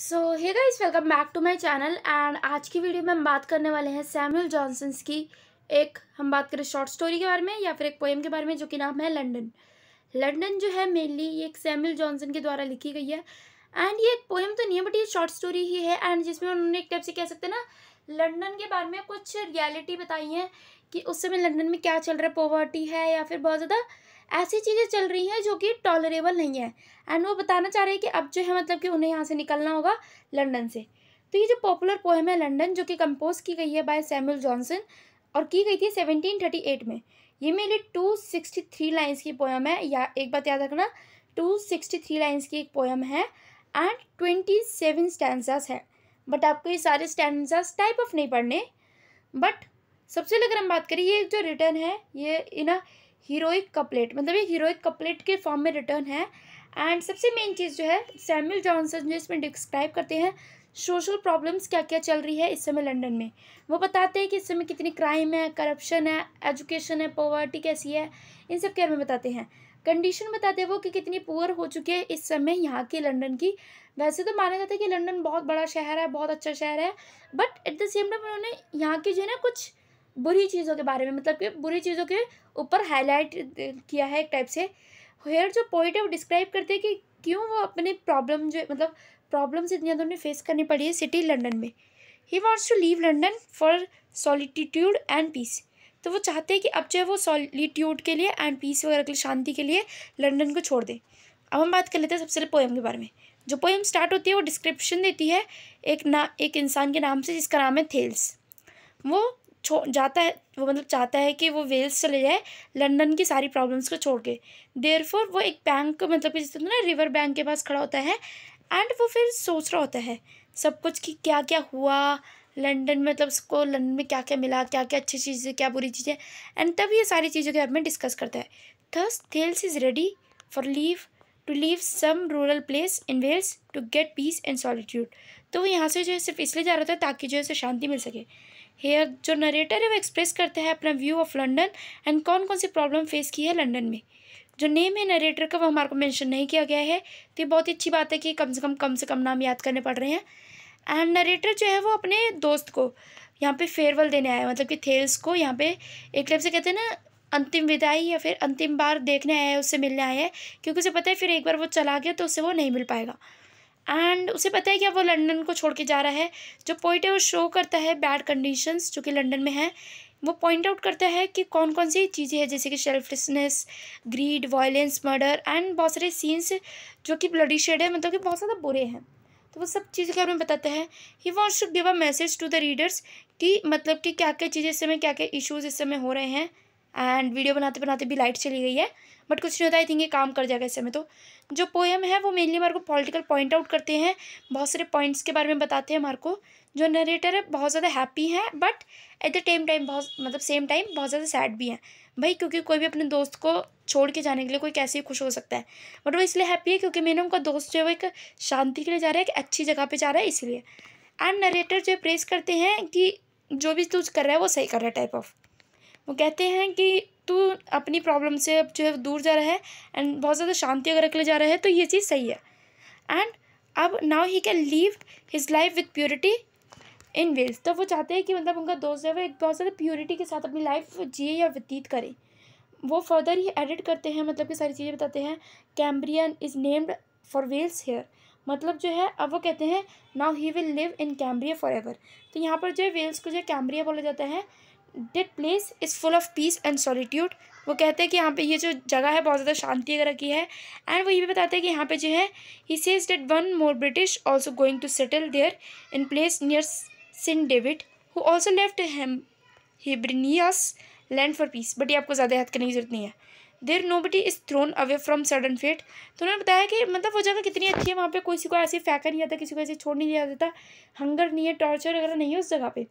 so hey guys welcome back to my channel and आज की video में हम बात करने वाले हैं सैमुअल जॉनसन्स की एक हम बात करें शॉर्ट स्टोरी के बारे में या फिर एक पोएम के बारे में जो कि नाम है लंडन लंडन जो है मेनली ये एक सैमुअल जॉनसन के द्वारा लिखी गई है एंड ये एक पोएम तो नहीं है बट ये शॉर्ट स्टोरी ही है एंड जिसमें उन्होंने एक टाइप से कह सकते हैं ना लंडन के बारे में कुछ रियलिटी बताई है कि उस समय लंडन में क्या चल रहा है पॉवर्टी है या फिर बहुत ज़्यादा ऐसी चीज़ें चल रही हैं जो कि टॉलरेबल नहीं है एंड वो बताना चाह रहे हैं कि अब जो है मतलब कि उन्हें यहाँ से निकलना होगा लंडन से तो ये जो पॉपुलर पोएम है लंडन जो कि कंपोज की गई है बाय सैमुअल जॉनसन और की गई थी सेवनटीन थर्टी एट में ये मेरे टू सिक्सटी थ्री लाइन्स की पोएम है या एक बात याद रखना टू सिक्सटी थ्री लाइन्स की एक पोएम है एंड ट्वेंटी सेवन स्टैंडसास है बट आपको ये सारे स्टैंडसास टाइप ऑफ नहीं पढ़ने बट सबसे अगर हम बात करें ये जो रिटर्न है ये इन हीरोइक कपलेट मतलब ये हीरोइक कपलेट के फॉर्म में रिटर्न है एंड सबसे मेन चीज़ जो है सैमुअल जॉनसन जो इसमें डिस्क्राइब करते हैं सोशल प्रॉब्लम्स क्या क्या चल रही है इस समय लंदन में वो बताते हैं कि इस समय कितनी क्राइम है करप्शन है एजुकेशन है पॉवर्टी कैसी है इन सब के बारे में बताते हैं कंडीशन बताते हैं वो कि कितनी पुअर हो चुकी है इस समय यहाँ की लंदन की वैसे तो माना जाता है कि लंदन बहुत बड़ा शहर है बहुत अच्छा शहर है but at the same time उन्होंने यहाँ की जो है ना कुछ बुरी चीज़ों के बारे में मतलब कि बुरी चीज़ों के ऊपर हाईलाइट किया है एक टाइप से हेयर जो पोइट है वो डिस्क्राइब करते हैं कि क्यों वो अपने प्रॉब्लम जो मतलब प्रॉब्लम्स इतनी ज़्यादा उन्हें फेस करनी पड़ी है सिटी लंडन में he wants to leave London for solitude and peace तो वो चाहते हैं कि अब जो है वो सॉलीट्यूड के लिए एंड पीस वगैरह के लिए शांति के लिए लंडन को छोड़ दें अब हम बात कर लेते हैं सबसे पहले पोएम के बारे में जो पोएम स्टार्ट होती है वो डिस्क्रिप्शन देती है एक ना एक इंसान के नाम से जिसका नाम है थेल्स वो छो जाता है वो मतलब चाहता है कि वो वेल्स चले जाए लंदन की सारी प्रॉब्लम्स को छोड़ के देर वो एक बैंक मतलब जिस तरह ना रिवर बैंक के पास खड़ा होता है एंड वो फिर सोच रहा होता है सब कुछ कि क्या क्या हुआ लंदन मतलब उसको लंदन में क्या क्या मिला क्या क्या अच्छी चीज़ें क्या बुरी चीज़ें एंड तब ये सारी चीज़ों के बारे में डिस्कस करता है थर्स Thales is ready for leave to leave some rural place in Wales to get peace and solitude तो वो यहाँ से जो है सिर्फ इसलिए जा रहा था ताकि जो है उसे शांति मिल सके हेयर जो नरेटर है वो एक्सप्रेस करता है अपना व्यू ऑफ लंडन एंड कौन कौन सी प्रॉब्लम फेस की है लंडन में जो नेम है नरेटर का वो हमारे को मेंशन नहीं किया गया है तो ये बहुत ही अच्छी बात है कि कम से कम कम से कम नाम याद करने पड़ रहे हैं एंड नरेटर जो है वो अपने दोस्त को यहाँ पे फेयरवेल देने आया मतलब कि थेल्स को यहाँ पे एक टाइप से कहते हैं ना अंतिम विदाई या फिर अंतिम बार देखने आया है उससे मिलने आया है क्योंकि उसे पता है फिर एक बार वो चला गया तो उससे वो नहीं मिल पाएगा एंड उसे पता है कि अब वो लंदन को छोड़ के जा रहा है जो पॉइंट है वो शो करता है बैड कंडीशंस जो कि लंदन में है वो पॉइंट आउट करता है कि कौन कौन सी चीज़ें हैं जैसे कि selflessness greed violence murder and बहुत सारे सीन्स जो कि ब्लडी शेड है मतलब कि बहुत ज़्यादा बुरे हैं तो वो सब चीज़ों के बारे में बताता है he wants to give a message to the readers कि मतलब कि क्या क्या चीज़ें इस समय क्या क्या इशूज़ इस समय हो रहे हैं एंड वीडियो बनाते बनाते भी लाइट चली गई है बट कुछ नहीं होता आई थिंक ये काम कर जाएगा इससे में तो जो पोएम है वो मेनली हमारे को पॉलिटिकल पॉइंट आउट करते हैं बहुत सारे पॉइंट्स के बारे में बताते हैं हमारे को जो नरेटर है बहुत ज़्यादा हैप्पी हैं but at the same time बहुत मतलब सेम टाइम बहुत ज़्यादा सैड भी हैं भाई क्योंकि कोई भी अपने दोस्त को छोड़ के जाने के लिए कोई कैसे ही खुश हो सकता है बट वो इसलिए हैप्पी है क्योंकि मैंने उनका दोस्त जो है वो एक शांति के लिए जा रहा है एक अच्छी जगह पर जा रहा है इसलिए एंड नरेटर जो प्रेस करते हैं कि जो भी तू कर रहा है वो सही कर रहा है टाइप ऑफ वो कहते हैं कि तू अपनी प्रॉब्लम से अब जो है दूर जा रहा है एंड बहुत ज़्यादा शांति अगर रखने जा रहा है तो ये चीज़ सही है एंड अब now he can leave his life with purity in Wales तो वो चाहते हैं कि मतलब उनका दोस्त है वो एक बहुत ज़्यादा प्योरिटी के साथ अपनी लाइफ जिए या व्यतीत करें वो फर्दर ही एडिट करते हैं मतलब कि सारी चीज़ें बताते हैं Cambrian is named for Wales here मतलब जो है अब वो कहते हैं now he will live in Cambria for ever तो यहाँ पर जो है वेल्स को जो है कैम्ब्रिया बोला जाता है that place is full of peace and solitude वो कहते हैं कि यहाँ पे ये जो जगह है बहुत ज़्यादा शांति अगर रखी है एंड वो ये भी बताते हैं कि यहाँ पे जो है he says that one more British also going to settle there in place near saint David who also left hem Hibernia's land for peace but ये आपको ज़्यादा याद करने की जरूरत नहीं है there no beauty is thrown away from sudden fate तो उन्होंने बताया कि मतलब वो जगह कितनी अच्छी है वहाँ पे किसी को ऐसे फेंका नहीं जाता किसी को ऐसे छोड़ नहीं दिया जाता हंगर नहीं है टॉर्चर वगैरह नहीं है उस जगह पे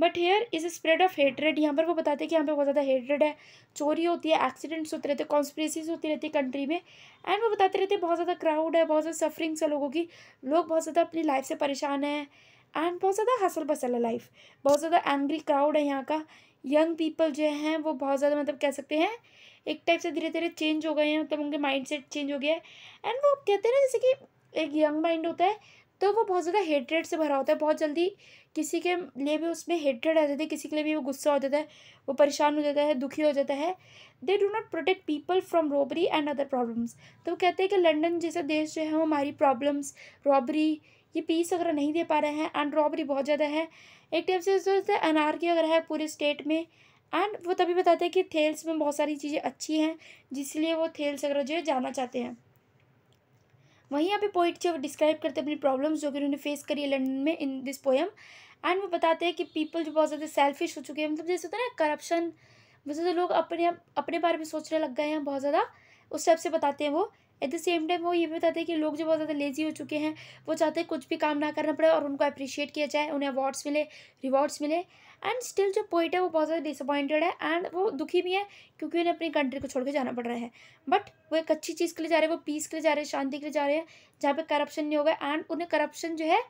but here is spread of hatred यहाँ पर वो बताते हैं कि यहाँ पे बहुत ज़्यादा हेटरेड है चोरी होती है एक्सीडेंट्स होते रहते कॉन्स्परेसीज होती रहती है कंट्री में एंड वो बताते रहते हैं बहुत ज़्यादा क्राउड है बहुत ज़्यादा सफरिंग्स है लोगों की लोग बहुत ज़्यादा अपनी लाइफ से परेशान हैं एंड बहुत ज़्यादा हसल बसल है लाइफ बहुत ज़्यादा एंग्री क्राउड है यहाँ का यंग पीपल जो हैं वो बहुत ज़्यादा मतलब कह सकते हैं एक टाइप से धीरे धीरे चेंज हो गए हैं मतलब उनके माइंड सेट चेंज हो गया है एंड वो कहते हैं ना जैसे कि एक यंग माइंड होता है तो वो बहुत ज़्यादा हेटरेट से भरा होता है बहुत जल्दी किसी के लिए भी उसमें हेटरेड आ जाती है किसी के लिए भी वो गुस्सा हो जाता है वो परेशान हो जाता है दुखी हो जाता है they do not protect people from robbery and other problems तो वो कहते हैं कि लंडन जैसा देश जो है वो हमारी प्रॉब्लम्स रॉबरी ये पीस वगैरह नहीं दे पा रहे हैं एंड रॉबरी बहुत ज़्यादा है एक टाइप से जो अनारकी वगैरह है पूरे स्टेट में एंड वो तभी बताते हैं कि थेल्स में बहुत सारी चीज़ें अच्छी हैं जिसलिए वो थेल्स वगैरह जो है जाना चाहते हैं वहीं यहाँ पे पोइट जो डिस्क्राइब करते हैं अपनी प्रॉब्लम्स जो कि उन्होंने फेस करी है लंडन में इन दिस पोएम एंड वो बताते हैं कि पीपल जो बहुत ज़्यादा सेल्फिश हो चुके हैं मतलब जैसे होता है ना करप्शन ज़्यादा लोग अपने अपने बारे में सोचने लग गए हैं बहुत ज़्यादा उस टाइप से बताते हैं वो एट द सेम टाइम वो ये भी बताते हैं कि लोग जो बहुत ज़्यादा लेजी हो चुके हैं वो चाहते हैं कुछ भी काम ना करना पड़े और उनको अप्रिशिएट किया जाए उन्हें अवार्ड्स मिले रिवॉर्ड्स मिले एंड स्टिल जो पोइट है वो बहुत ज़्यादा डिसअपॉइंटेड है एंड वो दुखी भी है क्योंकि उन्हें अपनी कंट्री को छोड़ के जाना पड़ रहा है बट वो एक अच्छी चीज़ के लिए जा रहे हैं वो पीस के लिए जा रहे हैं शांति के लिए जा रहे हैं जहाँ पर करप्शन नहीं होगा एंड उन्हें करप्शन जो है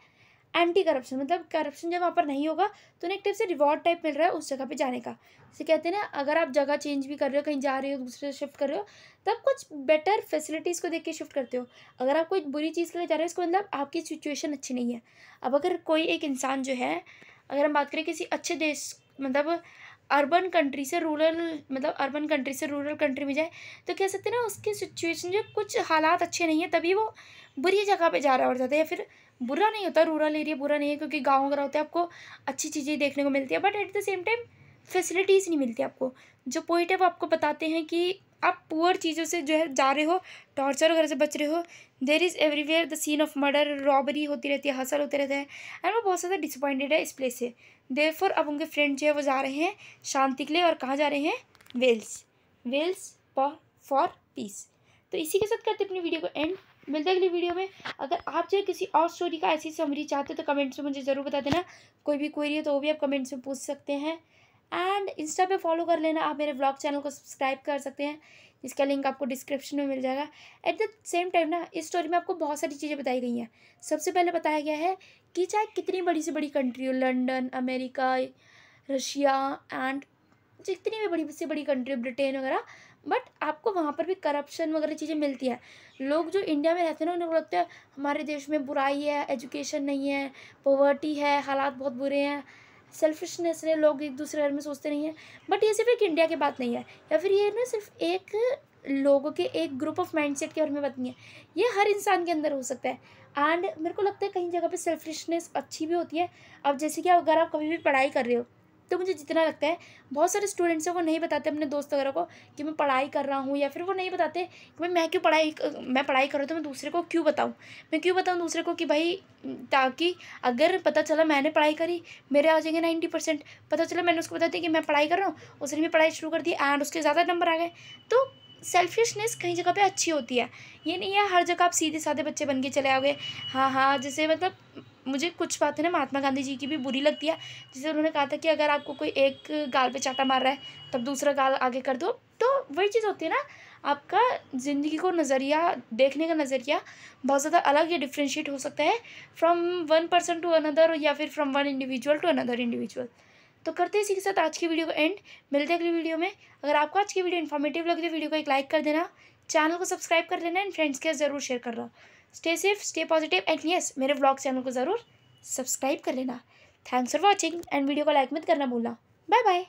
एंटी करप्शन मतलब करप्शन जब वहाँ पर नहीं होगा तो उन्हें एक टाइप से रिवॉर्ड टाइप मिल रहा है उस जगह पे जाने का जैसे कहते हैं ना अगर आप जगह चेंज भी कर रहे हो कहीं जा रहे हो दूसरे शिफ्ट कर रहे हो तब कुछ बेटर फैसिलिटीज़ को देख के शिफ्ट करते हो अगर आप कोई बुरी चीज़ के लिए जा रहे हो इसको मतलब आपकी सिचुएशन अच्छी नहीं है अब अगर कोई एक इंसान जो है अगर हम बात करें किसी अच्छे देश मतलब अर्बन कंट्री से रूरल मतलब अर्बन कंट्री से रूरल कंट्री में जाए तो कह सकते हैं ना उसकी सिचुएशन जो कुछ हालात अच्छे नहीं है तभी वो बुरी जगह पे जा रहा और जाता है या फिर बुरा नहीं होता रूरल एरिया बुरा नहीं है क्योंकि गाँव वगैरह होते हैं आपको अच्छी चीज़ें देखने को मिलती है but at the same time facilities नहीं मिलती आपको जो पॉइंट है वो आपको बताते हैं कि आप पुअर चीज़ों से जो है जा रहे हो टॉर्चर वगैरह से बच रहे हो there is everywhere the scene of murder robbery होती रहती है हसल होते रहते हैं एंड वो बहुत ज़्यादा डिसअपॉइंटेड है इस प्लेस से देर अब उनके फ्रेंड जो है वो जा रहे हैं शांति के लिए और कहाँ जा रहे हैं वेल्स वेल्स फॉर पीस तो इसी के साथ करते अपनी वीडियो को एंड मिलते हैं अगली वीडियो में अगर आप जो है किसी और स्टोरी का ऐसी समरी चाहते हो तो कमेंट्स में मुझे ज़रूर बता देना कोई भी क्वेरी हो तो वो भी आप कमेंट्स में पूछ सकते हैं एंड इंस्टा पे फॉलो कर लेना आप मेरे ब्लॉग चैनल को सब्सक्राइब कर सकते हैं जिसका लिंक आपको डिस्क्रिप्शन में मिल जाएगा एट द सेम टाइम ना इस स्टोरी में आपको बहुत सारी चीज़ें बताई गई हैं सबसे पहले बताया गया है कि चाहे कितनी बड़ी से बड़ी कंट्री हो लंडन अमेरिका रशिया एंड जितनी भी बड़ी से बड़ी कंट्री ब्रिटेन वगैरह बट आपको वहाँ पर भी करप्शन वगैरह चीज़ें मिलती हैं लोग जो इंडिया में रहते हैं ना उन्हें लगता है हमारे देश में बुराई है एजुकेशन नहीं है पॉवर्टी है हालात बहुत बुरे हैं सेल्फिशनेस रहे लोग एक दूसरे घर में सोचते नहीं हैं बट ये सिर्फ एक इंडिया की बात नहीं है या फिर ये ना सिर्फ एक लोगों के एक ग्रुप ऑफ माइंडसेट के बारे में बात नहीं है ये हर इंसान के अंदर हो सकता है एंड मेरे को लगता है कहीं जगह पे सेल्फिशनेस अच्छी भी होती है अब जैसे कि अगर आप कभी भी पढ़ाई कर रहे हो तो मुझे जितना लगता है बहुत सारे स्टूडेंट्स हैं वो नहीं बताते अपने दोस्त वगैरह को कि मैं पढ़ाई कर रहा हूँ या फिर वो नहीं बताते कि भाई मैं क्यों पढ़ाई मैं पढ़ाई कर रहा हूँ तो मैं दूसरे को क्यों बताऊँ मैं क्यों बताऊँ दूसरे को कि भाई ताकि अगर पता चला मैंने पढ़ाई करी मेरे आ जाएंगे नाइन्टी परसेंट पता चला मैंने उसको बता दिया कि मैं पढ़ाई कर रहा हूँ उसने भी पढ़ाई शुरू कर दी एंड उसके ज़्यादा नंबर आ गए तो सेल्फिशनेस कहीं जगह पे अच्छी होती है ये नहीं है हर जगह आप सीधे साधे बच्चे बन के चले आओगे हाँ हाँ जैसे मतलब मुझे कुछ बातें ना महात्मा गांधी जी की भी बुरी लगती है जिसे उन्होंने कहा था कि अगर आपको कोई एक गाल पे चाटा मार रहा है तब दूसरा गाल आगे कर दो तो वही चीज़ होती है ना आपका ज़िंदगी को नज़रिया देखने का नज़रिया बहुत ज़्यादा अलग या डिफ्रेंशिएट हो सकता है from one person to another या फिर from one individual to another individual तो करते हैं इसी के साथ आज की वीडियो को एंड मिलते हैं अगली वीडियो में अगर आपको आज की वीडियो इन्फॉर्मेटिव लगे तो वीडियो को एक लाइक कर देना चैनल को सब्सक्राइब कर देना एंड फ्रेंड्स के ज़रूर शेयर करना stay safe stay positive and yes मेरे ब्लॉग चैनल को ज़रूर सब्सक्राइब कर लेना thanks for watching and video को लाइक मत करना भूलना बाय बाय